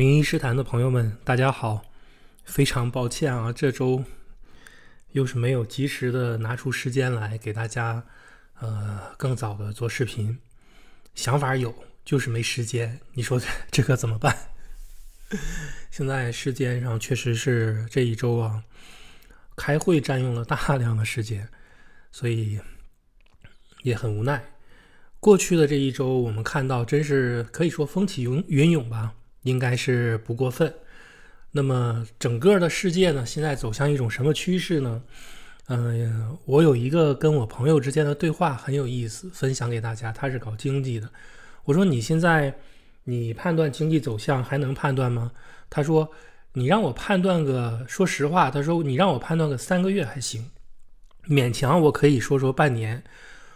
名医师谈的朋友们，大家好！非常抱歉啊，这周又是没有及时的拿出时间来给大家，呃，更早的做视频。想法有，就是没时间。你说这可怎么办？现在时间上确实是这一周啊，开会占用了大量的时间，所以也很无奈。过去的这一周，我们看到真是可以说风起云云涌吧。应该是不过分。那么整个的世界呢，现在走向一种什么趋势呢？嗯，我有一个跟我朋友之间的对话很有意思，分享给大家。他是搞经济的。我说你现在你判断经济走向还能判断吗？他说你让我判断个，说实话，他说你让我判断个三个月还行，勉强我可以说说半年。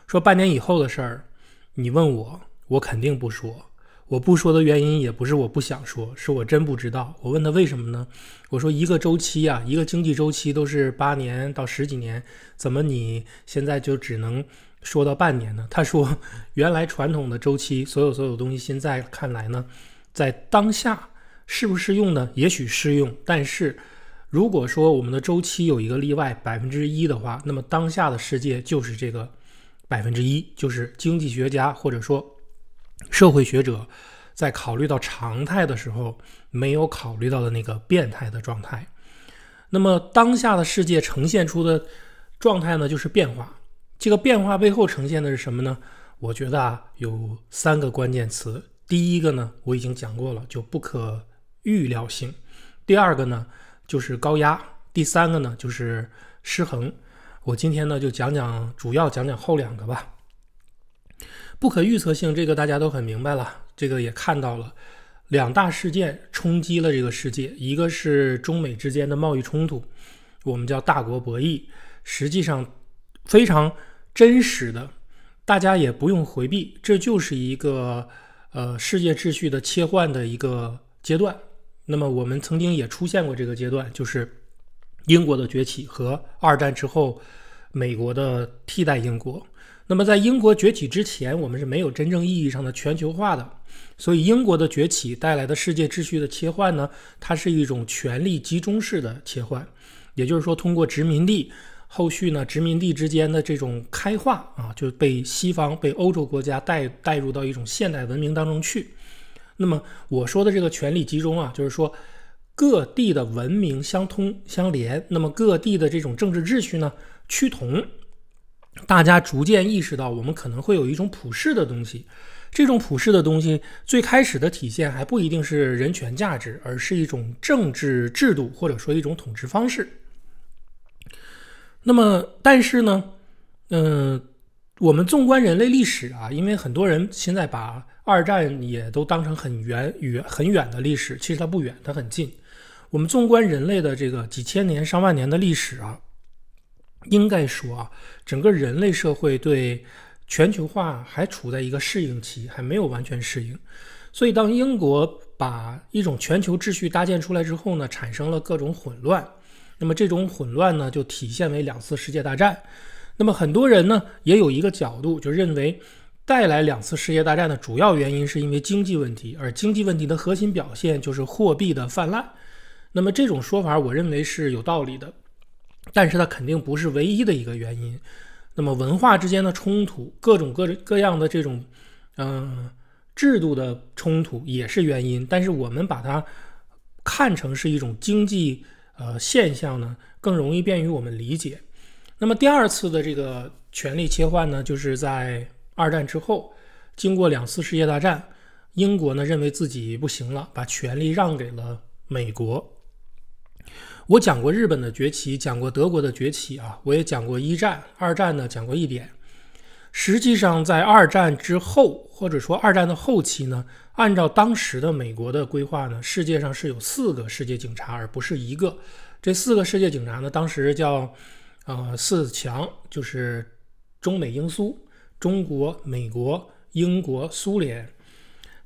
说半年以后的事儿，你问我，我肯定不说。我不说的原因也不是我不想说，是我真不知道。我问他为什么呢？我说一个周期啊，一个经济周期都是八年到十几年，怎么你现在就只能说到半年呢？他说，原来传统的周期，所有所有东西，现在看来呢，在当下适不适用呢？也许适用，但是如果说我们的周期有一个例外百分之一的话，那么当下的世界就是这个百分之一，就是经济学家或者说。社会学者在考虑到常态的时候，没有考虑到的那个变态的状态。那么当下的世界呈现出的状态呢，就是变化。这个变化背后呈现的是什么呢？我觉得啊，有三个关键词。第一个呢，我已经讲过了，就不可预料性。第二个呢，就是高压。第三个呢，就是失衡。我今天呢，就讲讲，主要讲讲后两个吧。不可预测性，这个大家都很明白了，这个也看到了。两大事件冲击了这个世界，一个是中美之间的贸易冲突，我们叫大国博弈，实际上非常真实的，大家也不用回避，这就是一个呃世界秩序的切换的一个阶段。那么我们曾经也出现过这个阶段，就是英国的崛起和二战之后美国的替代英国。那么，在英国崛起之前，我们是没有真正意义上的全球化的。所以，英国的崛起带来的世界秩序的切换呢，它是一种权力集中式的切换。也就是说，通过殖民地，后续呢，殖民地之间的这种开化啊，就被西方、被欧洲国家带带入到一种现代文明当中去。那么，我说的这个权力集中啊，就是说各地的文明相通相连，那么各地的这种政治秩序呢，趋同。大家逐渐意识到，我们可能会有一种普世的东西。这种普世的东西，最开始的体现还不一定是人权价值，而是一种政治制度或者说一种统治方式。那么，但是呢，嗯，我们纵观人类历史啊，因为很多人现在把二战也都当成很远、远、很远的历史，其实它不远，它很近。我们纵观人类的这个几千年、上万年的历史啊。应该说啊，整个人类社会对全球化还处在一个适应期，还没有完全适应。所以，当英国把一种全球秩序搭建出来之后呢，产生了各种混乱。那么，这种混乱呢，就体现为两次世界大战。那么，很多人呢，也有一个角度，就认为带来两次世界大战的主要原因是因为经济问题，而经济问题的核心表现就是货币的泛滥。那么，这种说法，我认为是有道理的。但是它肯定不是唯一的一个原因，那么文化之间的冲突、各种各各样的这种，嗯，制度的冲突也是原因。但是我们把它看成是一种经济呃现象呢，更容易便于我们理解。那么第二次的这个权力切换呢，就是在二战之后，经过两次世界大战，英国呢认为自己不行了，把权力让给了美国。我讲过日本的崛起，讲过德国的崛起啊，我也讲过一战、二战呢，讲过一点。实际上，在二战之后，或者说二战的后期呢，按照当时的美国的规划呢，世界上是有四个世界警察，而不是一个。这四个世界警察呢，当时叫，呃，四强，就是中美英苏，中国、美国、英国、苏联。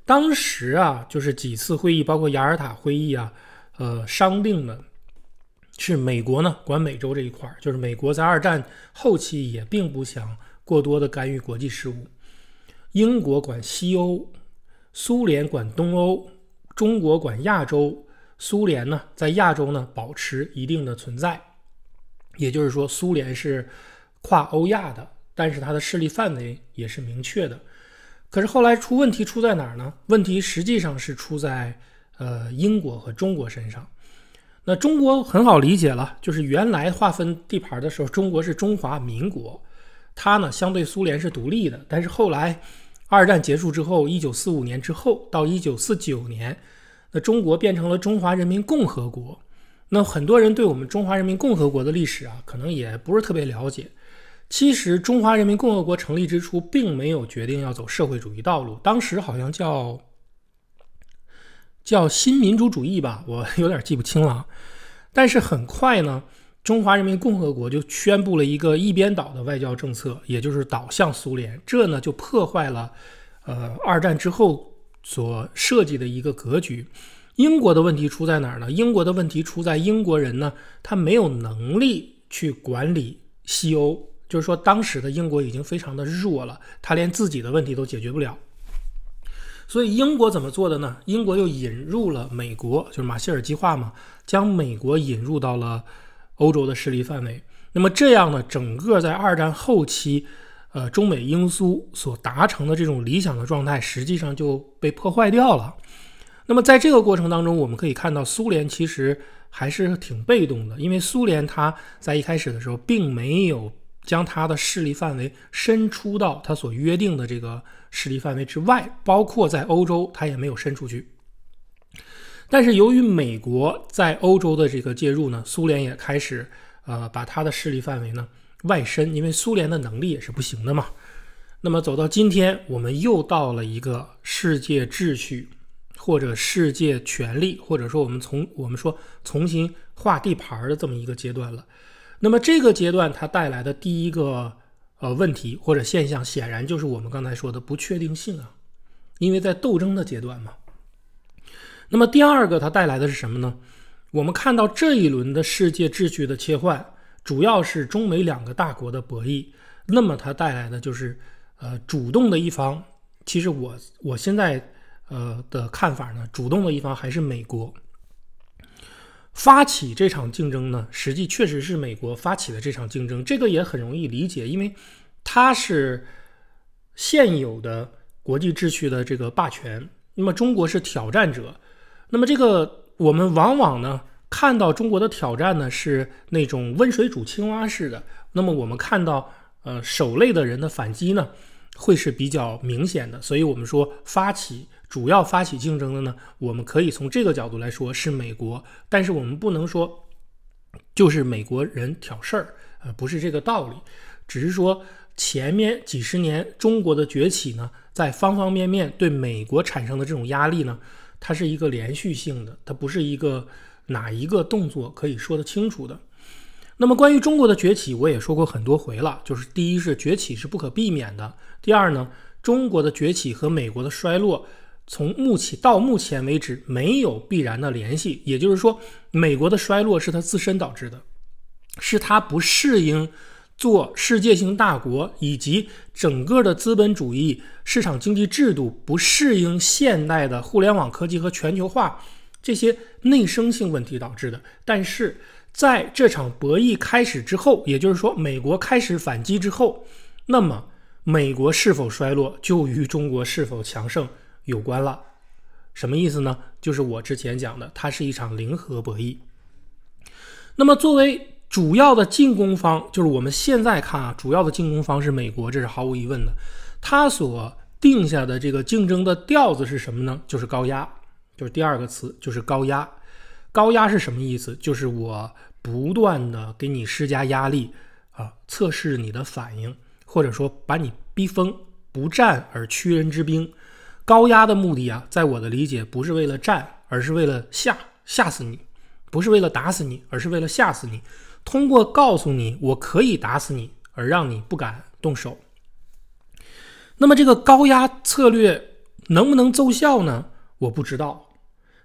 当时啊，就是几次会议，包括雅尔塔会议啊，呃，商定了。是美国呢管美洲这一块儿，就是美国在二战后期也并不想过多的干预国际事务，英国管西欧，苏联管东欧，中国管亚洲。苏联呢在亚洲呢保持一定的存在，也就是说，苏联是跨欧亚的，但是它的势力范围也是明确的。可是后来出问题出在哪儿呢？问题实际上是出在呃英国和中国身上。那中国很好理解了，就是原来划分地盘的时候，中国是中华民国，它呢相对苏联是独立的。但是后来，二战结束之后，一九四五年之后到一九四九年，那中国变成了中华人民共和国。那很多人对我们中华人民共和国的历史啊，可能也不是特别了解。其实中华人民共和国成立之初，并没有决定要走社会主义道路，当时好像叫。叫新民主主义吧，我 有点记不清了。但是很快呢，中华人民共和国就宣布了一个一边倒的外交政策，也就是倒向苏联。这呢就破坏了，呃，二战之后所设计的一个格局。英国的问题出在哪儿呢？英国的问题出在英国人呢，他没有能力去管理西欧，就是说当时的英国已经非常的弱了，他连自己的问题都解决不了。所以英国怎么做的呢？英国又引入了美国，就是马歇尔计划嘛，将美国引入到了欧洲的势力范围。那么这样呢，整个在二战后期，呃，中美英苏所达成的这种理想的状态，实际上就被破坏掉了。那么在这个过程当中，我们可以看到，苏联其实还是挺被动的，因为苏联它在一开始的时候并没有。将他的势力范围伸出到他所约定的这个势力范围之外，包括在欧洲，他也没有伸出去。但是由于美国在欧洲的这个介入呢，苏联也开始呃把他的势力范围呢外伸，因为苏联的能力也是不行的嘛。那么走到今天，我们又到了一个世界秩序或者世界权力，或者说我们从我们说重新划地盘的这么一个阶段了。那么这个阶段它带来的第一个呃问题或者现象，显然就是我们刚才说的不确定性啊，因为在斗争的阶段嘛。那么第二个它带来的是什么呢？我们看到这一轮的世界秩序的切换，主要是中美两个大国的博弈。那么它带来的就是，呃，主动的一方，其实我我现在呃的看法呢，主动的一方还是美国。发起这场竞争呢，实际确实是美国发起的这场竞争，这个也很容易理解，因为它是现有的国际秩序的这个霸权，那么中国是挑战者，那么这个我们往往呢看到中国的挑战呢是那种温水煮青蛙式的，那么我们看到呃守擂的人的反击呢会是比较明显的，所以我们说发起。主要发起竞争的呢，我们可以从这个角度来说是美国，但是我们不能说就是美国人挑事儿，呃，不是这个道理，只是说前面几十年中国的崛起呢，在方方面面对美国产生的这种压力呢，它是一个连续性的，它不是一个哪一个动作可以说得清楚的。那么关于中国的崛起，我也说过很多回了，就是第一是崛起是不可避免的，第二呢，中国的崛起和美国的衰落。从目前到目前为止，没有必然的联系。也就是说，美国的衰落是它自身导致的，是它不适应做世界性大国，以及整个的资本主义市场经济制度不适应现代的互联网科技和全球化这些内生性问题导致的。但是，在这场博弈开始之后，也就是说，美国开始反击之后，那么美国是否衰落就与中国是否强盛。有关了，什么意思呢？就是我之前讲的，它是一场零和博弈。那么作为主要的进攻方，就是我们现在看啊，主要的进攻方是美国，这是毫无疑问的。他所定下的这个竞争的调子是什么呢？就是高压，就是第二个词，就是高压。高压是什么意思？就是我不断的给你施加压力啊，测试你的反应，或者说把你逼疯，不战而屈人之兵。高压的目的啊，在我的理解，不是为了战，而是为了吓吓死你；不是为了打死你，而是为了吓死你。通过告诉你我可以打死你，而让你不敢动手。那么这个高压策略能不能奏效呢？我不知道。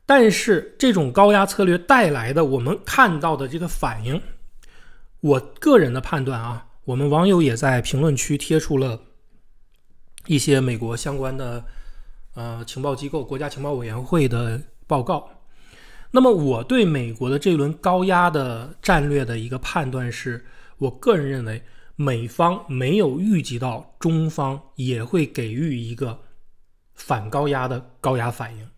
但是这种高压策略带来的我们看到的这个反应，我个人的判断啊，我们网友也在评论区贴出了一些美国相关的。呃，情报机构国家情报委员会的报告。那么，我对美国的这轮高压的战略的一个判断是，我个人认为，美方没有预计到中方也会给予一个反高压的高压反应。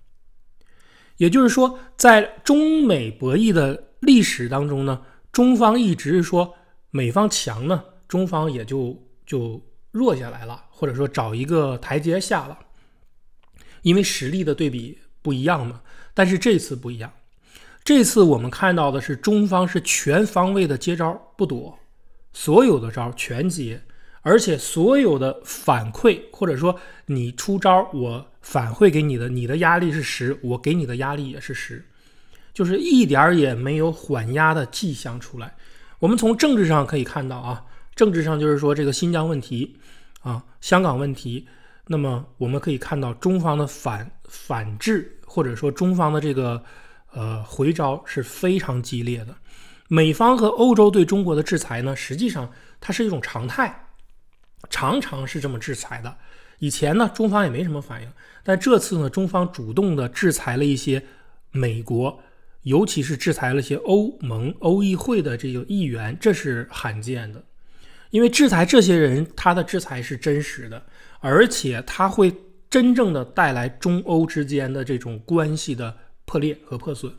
也就是说，在中美博弈的历史当中呢，中方一直是说美方强呢，中方也就就弱下来了，或者说找一个台阶下了。因为实力的对比不一样嘛，但是这次不一样。这次我们看到的是中方是全方位的接招，不躲，所有的招全接，而且所有的反馈或者说你出招，我反馈给你的，你的压力是十，我给你的压力也是十，就是一点也没有缓压的迹象出来。我们从政治上可以看到啊，政治上就是说这个新疆问题啊，香港问题。那么我们可以看到，中方的反反制或者说中方的这个呃回招是非常激烈的。美方和欧洲对中国的制裁呢，实际上它是一种常态，常常是这么制裁的。以前呢，中方也没什么反应，但这次呢，中方主动的制裁了一些美国，尤其是制裁了一些欧盟、欧议会的这个议员，这是罕见的。因为制裁这些人，他的制裁是真实的，而且他会真正的带来中欧之间的这种关系的破裂和破损。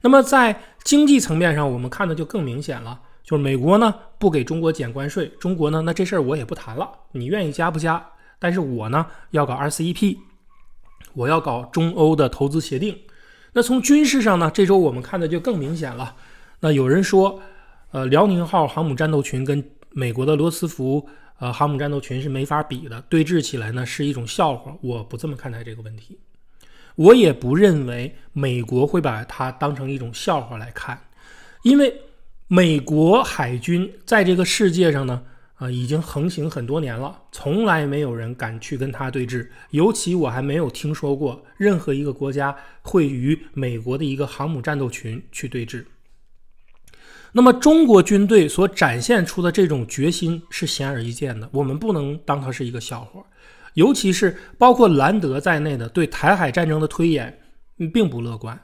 那么在经济层面上，我们看的就更明显了，就是美国呢不给中国减关税，中国呢那这事儿我也不谈了，你愿意加不加？但是我呢要搞 RCEP，我要搞中欧的投资协定。那从军事上呢，这周我们看的就更明显了。那有人说，呃，辽宁号航母战斗群跟美国的罗斯福呃航母战斗群是没法比的，对峙起来呢是一种笑话。我不这么看待这个问题，我也不认为美国会把它当成一种笑话来看，因为美国海军在这个世界上呢啊已经横行很多年了，从来没有人敢去跟它对峙，尤其我还没有听说过任何一个国家会与美国的一个航母战斗群去对峙。那么，中国军队所展现出的这种决心是显而易见的，我们不能当它是一个笑话。尤其是包括兰德在内的对台海战争的推演，并不乐观。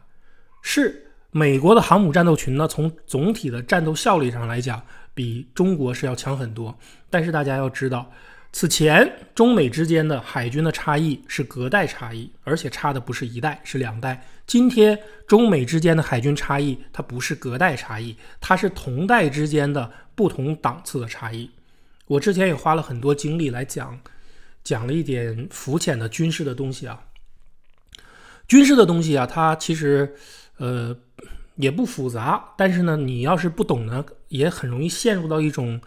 是美国的航母战斗群呢，从总体的战斗效率上来讲，比中国是要强很多。但是大家要知道。此前中美之间的海军的差异是隔代差异，而且差的不是一代，是两代。今天中美之间的海军差异，它不是隔代差异，它是同代之间的不同档次的差异。我之前也花了很多精力来讲，讲了一点浮浅的军事的东西啊。军事的东西啊，它其实呃也不复杂，但是呢，你要是不懂呢，也很容易陷入到一种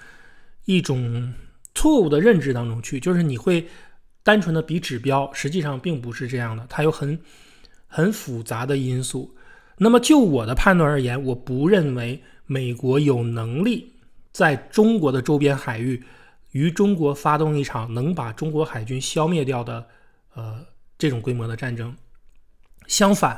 一种。错误的认知当中去，就是你会单纯的比指标，实际上并不是这样的，它有很很复杂的因素。那么就我的判断而言，我不认为美国有能力在中国的周边海域与中国发动一场能把中国海军消灭掉的呃这种规模的战争。相反，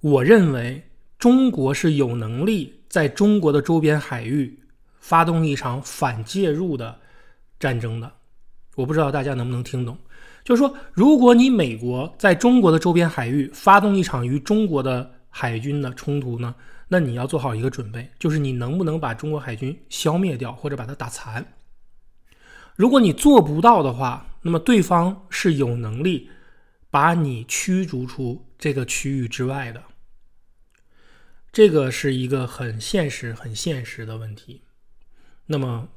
我认为中国是有能力在中国的周边海域发动一场反介入的。战争的，我不知道大家能不能听懂。就是说，如果你美国在中国的周边海域发动一场与中国的海军的冲突呢，那你要做好一个准备，就是你能不能把中国海军消灭掉或者把它打残。如果你做不到的话，那么对方是有能力把你驱逐出这个区域之外的。这个是一个很现实、很现实的问题。那么，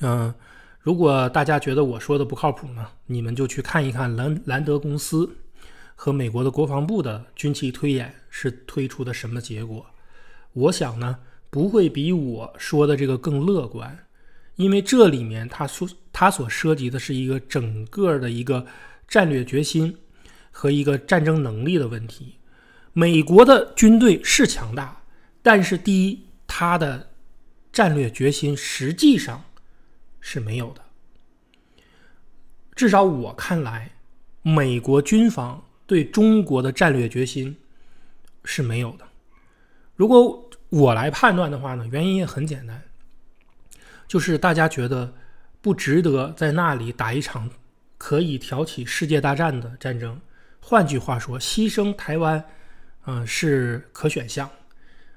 嗯。如果大家觉得我说的不靠谱呢，你们就去看一看兰兰德公司和美国的国防部的军旗推演是推出的什么结果。我想呢，不会比我说的这个更乐观，因为这里面他说他所涉及的是一个整个的一个战略决心和一个战争能力的问题。美国的军队是强大，但是第一，他的战略决心实际上。是没有的，至少我看来，美国军方对中国的战略决心是没有的。如果我来判断的话呢，原因也很简单，就是大家觉得不值得在那里打一场可以挑起世界大战的战争。换句话说，牺牲台湾，嗯，是可选项；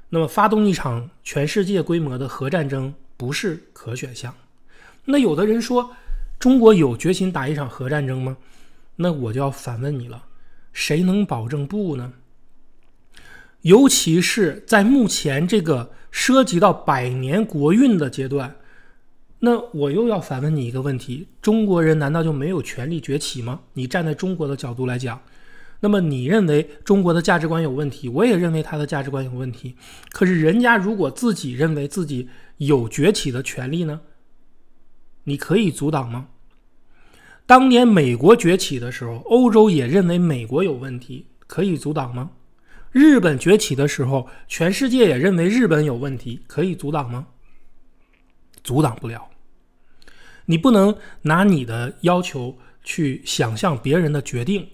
那么发动一场全世界规模的核战争，不是可选项。那有的人说，中国有决心打一场核战争吗？那我就要反问你了，谁能保证不呢？尤其是在目前这个涉及到百年国运的阶段，那我又要反问你一个问题：中国人难道就没有权利崛起吗？你站在中国的角度来讲，那么你认为中国的价值观有问题？我也认为他的价值观有问题。可是人家如果自己认为自己有崛起的权利呢？你可以阻挡吗？当年美国崛起的时候，欧洲也认为美国有问题，可以阻挡吗？日本崛起的时候，全世界也认为日本有问题，可以阻挡吗？阻挡不了。你不能拿你的要求去想象别人的决定。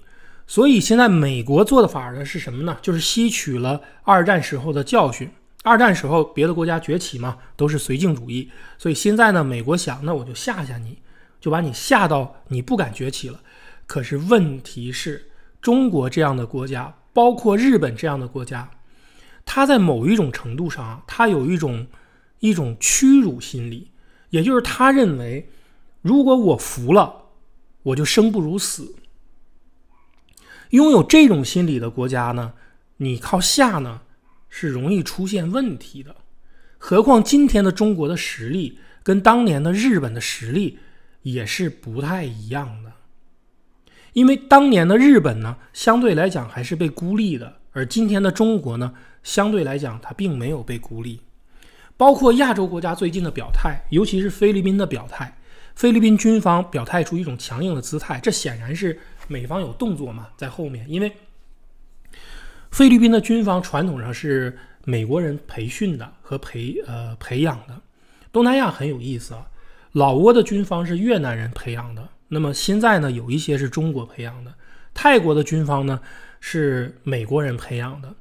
所以现在美国做的法儿呢是什么呢？就是吸取了二战时候的教训。二战时候，别的国家崛起嘛，都是绥靖主义。所以现在呢，美国想，那我就吓吓你，就把你吓到，你不敢崛起了。可是问题是，中国这样的国家，包括日本这样的国家，它在某一种程度上啊，它有一种一种屈辱心理，也就是他认为，如果我服了，我就生不如死。拥有这种心理的国家呢，你靠吓呢？是容易出现问题的，何况今天的中国的实力跟当年的日本的实力也是不太一样的，因为当年的日本呢，相对来讲还是被孤立的，而今天的中国呢，相对来讲它并没有被孤立，包括亚洲国家最近的表态，尤其是菲律宾的表态，菲律宾军方表态出一种强硬的姿态，这显然是美方有动作嘛在后面，因为。菲律宾的军方传统上是美国人培训的和培呃培养的，东南亚很有意思啊。老挝的军方是越南人培养的，那么现在呢有一些是中国培养的。泰国的军方呢是美国人培养的，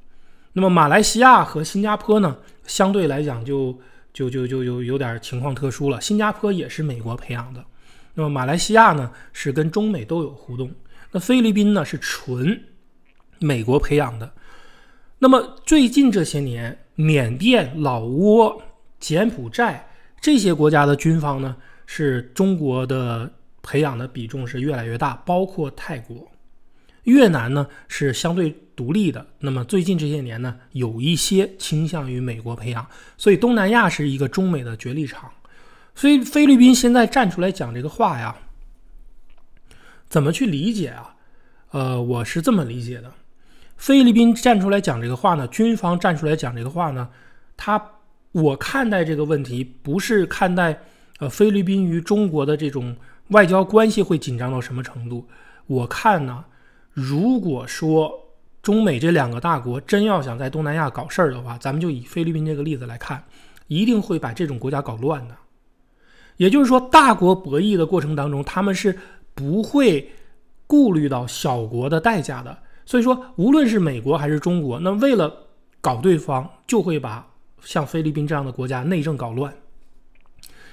那么马来西亚和新加坡呢相对来讲就就就就有有点情况特殊了。新加坡也是美国培养的，那么马来西亚呢是跟中美都有互动，那菲律宾呢是纯美国培养的。那么最近这些年，缅甸、老挝、柬埔寨这些国家的军方呢，是中国的培养的比重是越来越大。包括泰国、越南呢，是相对独立的。那么最近这些年呢，有一些倾向于美国培养。所以东南亚是一个中美的角力场。所以菲律宾现在站出来讲这个话呀，怎么去理解啊？呃，我是这么理解的。菲律宾站出来讲这个话呢，军方站出来讲这个话呢，他我看待这个问题不是看待呃菲律宾与中国的这种外交关系会紧张到什么程度，我看呢，如果说中美这两个大国真要想在东南亚搞事儿的话，咱们就以菲律宾这个例子来看，一定会把这种国家搞乱的。也就是说，大国博弈的过程当中，他们是不会顾虑到小国的代价的。所以说，无论是美国还是中国，那为了搞对方，就会把像菲律宾这样的国家内政搞乱。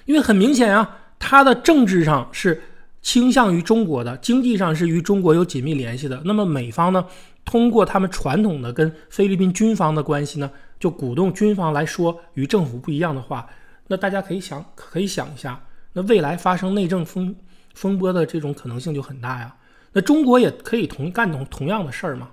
因为很明显啊，它的政治上是倾向于中国的，经济上是与中国有紧密联系的。那么美方呢，通过他们传统的跟菲律宾军方的关系呢，就鼓动军方来说与政府不一样的话，那大家可以想可以想一下，那未来发生内政风风波的这种可能性就很大呀。那中国也可以同干同同样的事儿嘛，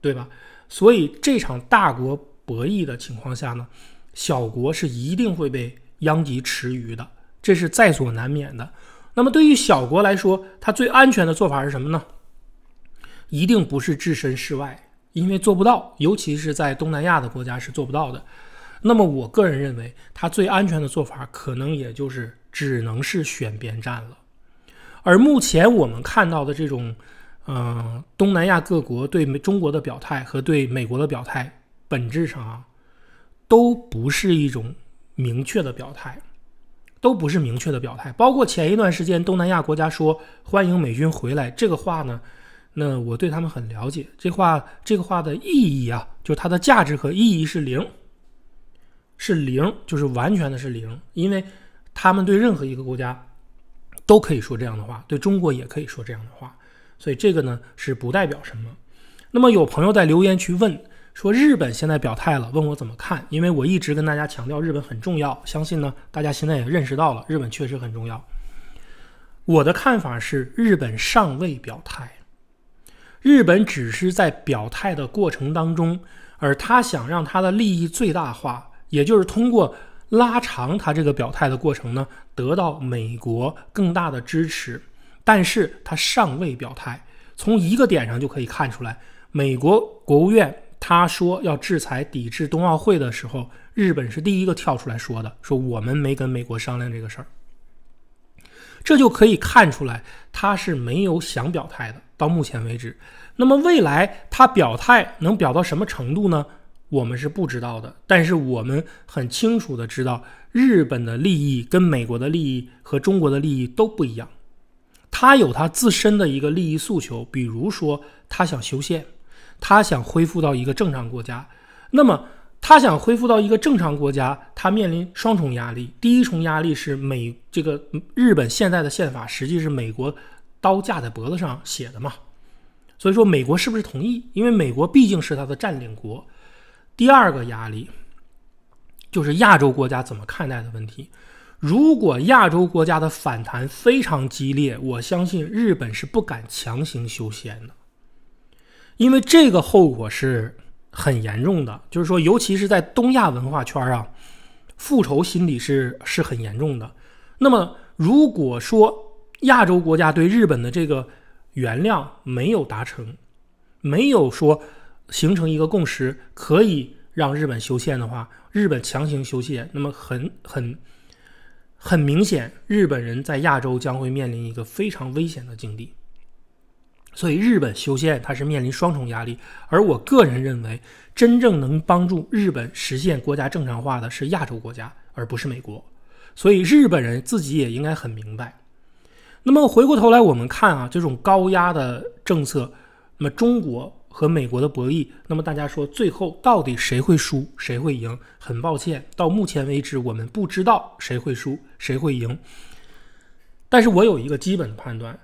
对吧？所以这场大国博弈的情况下呢，小国是一定会被殃及池鱼的，这是在所难免的。那么对于小国来说，它最安全的做法是什么呢？一定不是置身事外，因为做不到，尤其是在东南亚的国家是做不到的。那么我个人认为，它最安全的做法可能也就是只能是选边站了。而目前我们看到的这种，嗯，东南亚各国对中国的表态和对美国的表态，本质上啊，都不是一种明确的表态，都不是明确的表态。包括前一段时间东南亚国家说欢迎美军回来这个话呢，那我对他们很了解，这话这个话的意义啊，就它的价值和意义是零，是零，就是完全的是零，因为他们对任何一个国家。都可以说这样的话，对中国也可以说这样的话，所以这个呢是不代表什么。那么有朋友在留言区问说，日本现在表态了，问我怎么看？因为我一直跟大家强调日本很重要，相信呢大家现在也认识到了日本确实很重要。我的看法是，日本尚未表态，日本只是在表态的过程当中，而他想让他的利益最大化，也就是通过。拉长他这个表态的过程呢，得到美国更大的支持，但是他尚未表态。从一个点上就可以看出来，美国国务院他说要制裁抵制冬奥会的时候，日本是第一个跳出来说的，说我们没跟美国商量这个事儿。这就可以看出来他是没有想表态的。到目前为止，那么未来他表态能表到什么程度呢？我们是不知道的，但是我们很清楚的知道，日本的利益跟美国的利益和中国的利益都不一样，他有他自身的一个利益诉求，比如说他想修宪，他想恢复到一个正常国家。那么他想恢复到一个正常国家，他面临双重压力。第一重压力是美这个日本现在的宪法实际是美国刀架在脖子上写的嘛，所以说美国是不是同意？因为美国毕竟是他的占领国。第二个压力就是亚洲国家怎么看待的问题。如果亚洲国家的反弹非常激烈，我相信日本是不敢强行修仙的，因为这个后果是很严重的。就是说，尤其是在东亚文化圈啊，复仇心理是是很严重的。那么，如果说亚洲国家对日本的这个原谅没有达成，没有说。形成一个共识，可以让日本修宪的话，日本强行修宪，那么很很很明显，日本人在亚洲将会面临一个非常危险的境地。所以日本修宪，它是面临双重压力。而我个人认为，真正能帮助日本实现国家正常化的是亚洲国家，而不是美国。所以日本人自己也应该很明白。那么回过头来，我们看啊，这种高压的政策，那么中国。和美国的博弈，那么大家说最后到底谁会输，谁会赢？很抱歉，到目前为止我们不知道谁会输，谁会赢。但是我有一个基本的判断，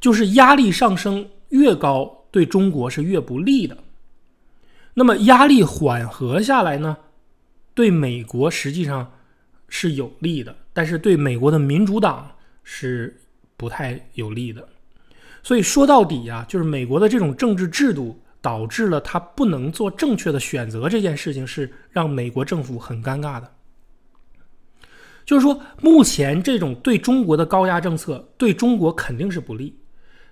就是压力上升越高，对中国是越不利的。那么压力缓和下来呢，对美国实际上是有利的，但是对美国的民主党是不太有利的。所以说到底啊，就是美国的这种政治制度导致了他不能做正确的选择，这件事情是让美国政府很尴尬的。就是说，目前这种对中国的高压政策，对中国肯定是不利，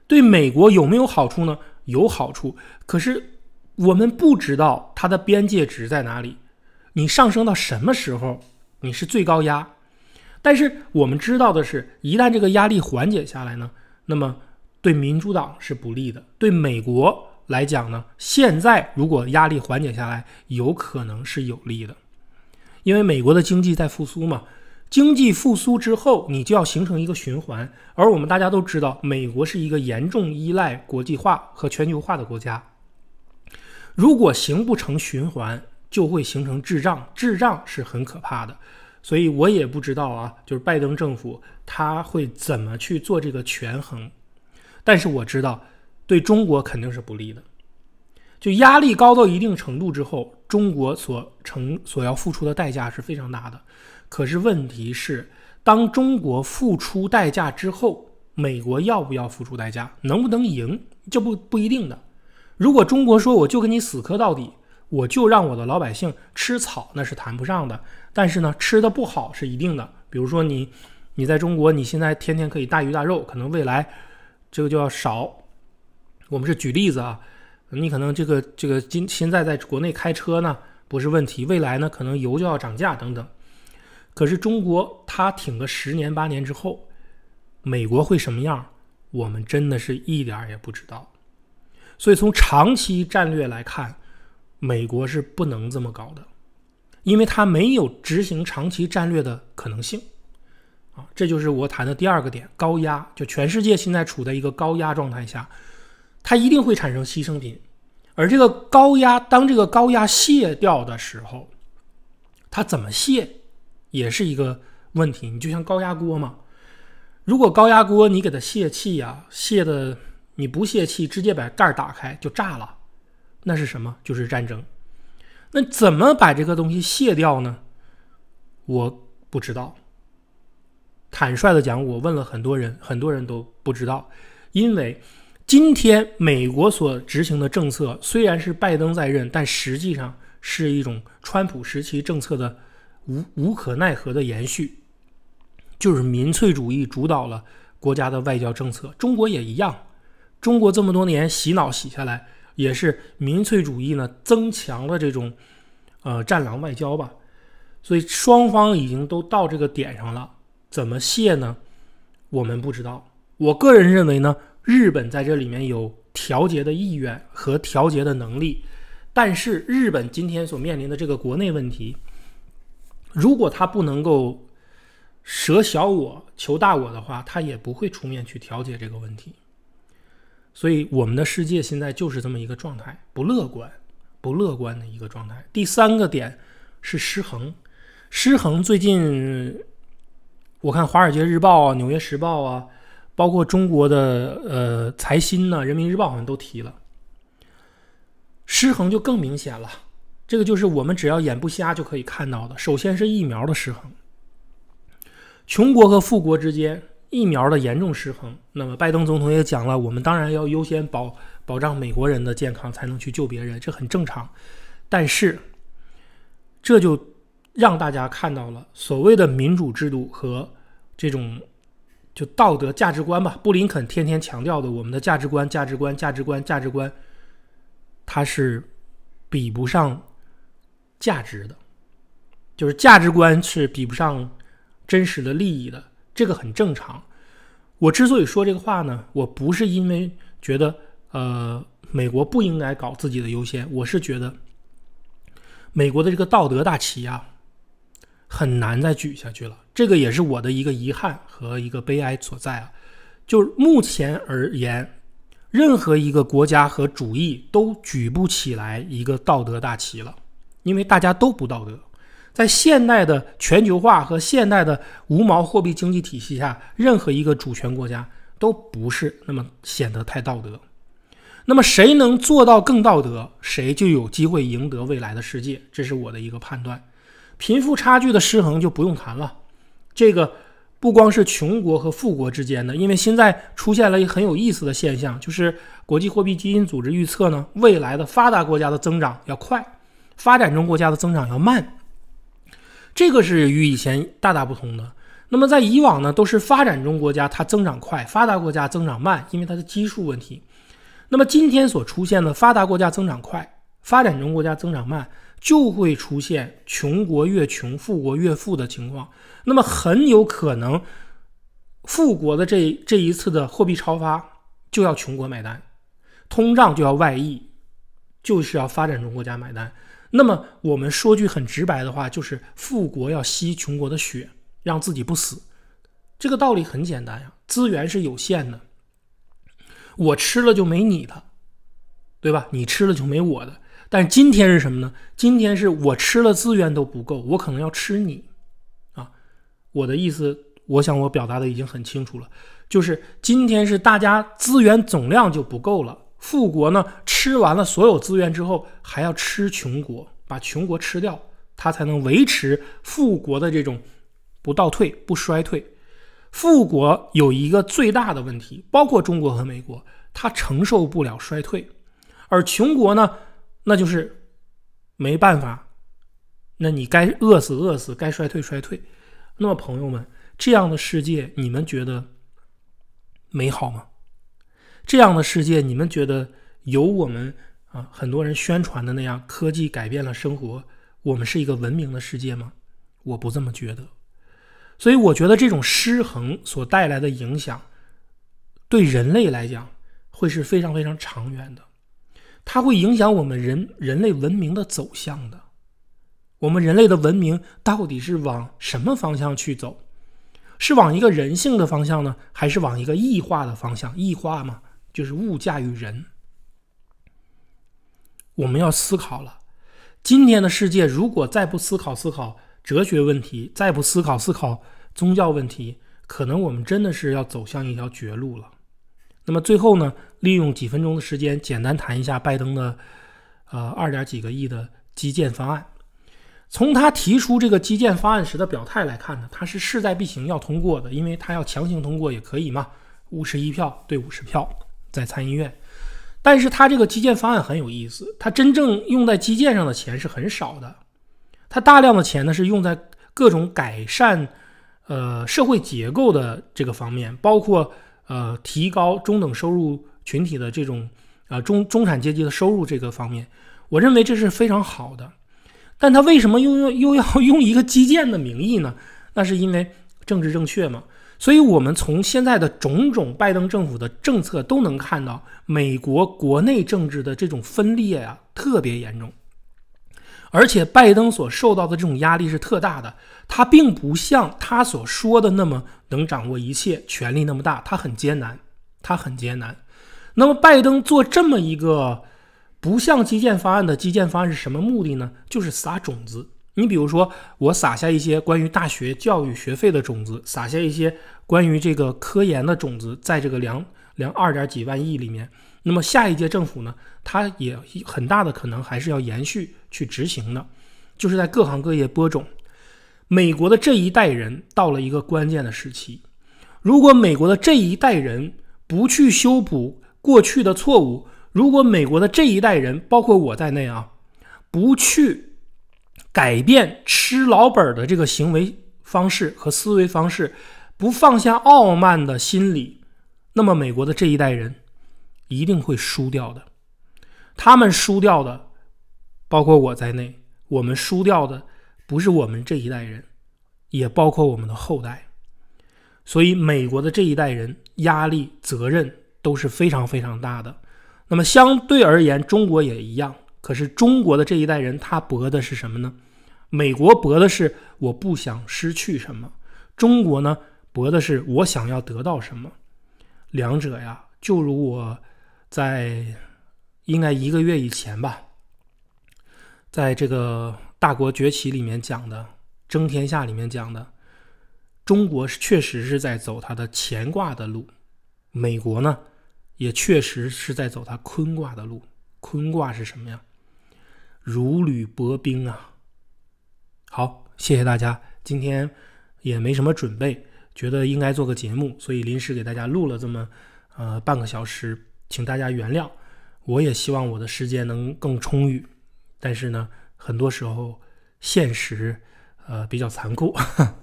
对美国有没有好处呢？有好处，可是我们不知道它的边界值在哪里，你上升到什么时候你是最高压？但是我们知道的是，一旦这个压力缓解下来呢，那么。对民主党是不利的，对美国来讲呢，现在如果压力缓解下来，有可能是有利的，因为美国的经济在复苏嘛，经济复苏之后，你就要形成一个循环，而我们大家都知道，美国是一个严重依赖国际化和全球化的国家，如果行不成循环，就会形成滞胀，滞胀是很可怕的，所以我也不知道啊，就是拜登政府他会怎么去做这个权衡。但是我知道，对中国肯定是不利的。就压力高到一定程度之后，中国所承所要付出的代价是非常大的。可是问题是，当中国付出代价之后，美国要不要付出代价，能不能赢就不不一定的。如果中国说我就跟你死磕到底，我就让我的老百姓吃草，那是谈不上的。但是呢，吃的不好是一定的。比如说你，你在中国，你现在天天可以大鱼大肉，可能未来。这个就要少，我们是举例子啊。你可能这个这个今现在在国内开车呢不是问题，未来呢可能油就要涨价等等。可是中国它挺个十年八年之后，美国会什么样？我们真的是一点也不知道。所以从长期战略来看，美国是不能这么搞的，因为它没有执行长期战略的可能性。啊，这就是我谈的第二个点，高压就全世界现在处在一个高压状态下，它一定会产生牺牲品。而这个高压，当这个高压泄掉的时候，它怎么泄，也是一个问题。你就像高压锅嘛，如果高压锅你给它泄气呀，泄的你不泄气，直接把盖儿打开就炸了，那是什么？就是战争。那怎么把这个东西卸掉呢？我不知道。坦率的讲，我问了很多人，很多人都不知道，因为今天美国所执行的政策虽然是拜登在任，但实际上是一种川普时期政策的无无可奈何的延续，就是民粹主义主导了国家的外交政策。中国也一样，中国这么多年洗脑洗下来，也是民粹主义呢增强了这种呃战狼外交吧，所以双方已经都到这个点上了。怎么解呢？我们不知道。我个人认为呢，日本在这里面有调节的意愿和调节的能力，但是日本今天所面临的这个国内问题，如果他不能够舍小我求大我的话，他也不会出面去调节这个问题。所以我们的世界现在就是这么一个状态，不乐观，不乐观的一个状态。第三个点是失衡，失衡最近。我看《华尔街日报》啊，《纽约时报》啊，包括中国的呃财新呢，《人民日报》好像都提了，失衡就更明显了。这个就是我们只要眼不瞎就可以看到的。首先是疫苗的失衡，穷国和富国之间疫苗的严重失衡。那么拜登总统也讲了，我们当然要优先保保障美国人的健康，才能去救别人，这很正常。但是这就。让大家看到了所谓的民主制度和这种就道德价值观吧。布林肯天天强调的我们的价值观、价值观、价值观、价值观，它是比不上价值的，就是价值观是比不上真实的利益的。这个很正常。我之所以说这个话呢，我不是因为觉得呃美国不应该搞自己的优先，我是觉得美国的这个道德大旗啊，很难再举下去了，这个也是我的一个遗憾和一个悲哀所在啊！就目前而言，任何一个国家和主义都举不起来一个道德大旗了，因为大家都不道德。在现代的全球化和现代的无毛货币经济体系下，任何一个主权国家都不是那么显得太道德。那么，谁能做到更道德，谁就有机会赢得未来的世界。这是我的一个判断。贫富差距的失衡就不用谈了，这个不光是穷国和富国之间的，因为现在出现了一个很有意思的现象，就是国际货币基金组织预测呢，未来的发达国家的增长要快，发展中国家的增长要慢，这个是与以前大大不同的。那么在以往呢，都是发展中国家它增长快，发达国家增长慢，因为它的基数问题。那么今天所出现的发达国家增长快，发展中国家增长慢。就会出现穷国越穷、富国越富的情况。那么很有可能，富国的这这一次的货币超发就要穷国买单，通胀就要外溢，就是要发展中国家买单。那么我们说句很直白的话，就是富国要吸穷国的血，让自己不死。这个道理很简单呀，资源是有限的，我吃了就没你的，对吧？你吃了就没我的。但是今天是什么呢？今天是我吃了资源都不够，我可能要吃你，啊，我的意思，我想我表达的已经很清楚了，就是今天是大家资源总量就不够了，富国呢吃完了所有资源之后，还要吃穷国，把穷国吃掉，它才能维持富国的这种不倒退、不衰退。富国有一个最大的问题，包括中国和美国，它承受不了衰退，而穷国呢？那就是没办法，那你该饿死饿死，该衰退衰退。那么朋友们，这样的世界你们觉得美好吗？这样的世界你们觉得有我们啊很多人宣传的那样，科技改变了生活，我们是一个文明的世界吗？我不这么觉得。所以我觉得这种失衡所带来的影响，对人类来讲会是非常非常长远的。它会影响我们人人类文明的走向的。我们人类的文明到底是往什么方向去走？是往一个人性的方向呢，还是往一个异化的方向？异化嘛，就是物驾驭人。我们要思考了。今天的世界，如果再不思考思考哲学问题，再不思考思考宗教问题，可能我们真的是要走向一条绝路了。那么最后呢？利用几分钟的时间，简单谈一下拜登的，呃，二点几个亿的基建方案。从他提出这个基建方案时的表态来看呢，他是势在必行要通过的，因为他要强行通过也可以嘛，五十一票对五十票在参议院。但是他这个基建方案很有意思，他真正用在基建上的钱是很少的，他大量的钱呢是用在各种改善，呃，社会结构的这个方面，包括呃，提高中等收入。群体的这种啊中中产阶级的收入这个方面，我认为这是非常好的。但他为什么又要又要用一个基建的名义呢？那是因为政治正确嘛。所以，我们从现在的种种拜登政府的政策都能看到，美国国内政治的这种分裂呀特别严重。而且，拜登所受到的这种压力是特大的。他并不像他所说的那么能掌握一切权力那么大，他很艰难，他很艰难。那么，拜登做这么一个不像基建方案的基建方案是什么目的呢？就是撒种子。你比如说，我撒下一些关于大学教育学费的种子，撒下一些关于这个科研的种子，在这个两两二点几万亿里面。那么，下一届政府呢，它也很大的可能还是要延续去执行的，就是在各行各业播种。美国的这一代人到了一个关键的时期，如果美国的这一代人不去修补，过去的错误，如果美国的这一代人，包括我在内啊，不去改变吃老本的这个行为方式和思维方式，不放下傲慢的心理，那么美国的这一代人一定会输掉的。他们输掉的，包括我在内，我们输掉的不是我们这一代人，也包括我们的后代。所以，美国的这一代人压力、责任。都是非常非常大的，那么相对而言，中国也一样。可是中国的这一代人，他博的是什么呢？美国博的是我不想失去什么，中国呢博的是我想要得到什么。两者呀，就如我在应该一个月以前吧，在这个《大国崛起》里面讲的《争天下》里面讲的，中国是确实是在走它的乾卦的路，美国呢？也确实是在走他坤卦的路，坤卦是什么呀？如履薄冰啊！好，谢谢大家。今天也没什么准备，觉得应该做个节目，所以临时给大家录了这么呃半个小时，请大家原谅。我也希望我的时间能更充裕，但是呢，很多时候现实呃比较残酷。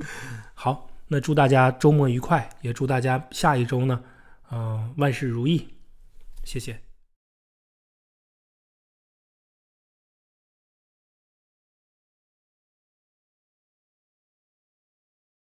好，那祝大家周末愉快，也祝大家下一周呢。嗯，万事如意，谢谢。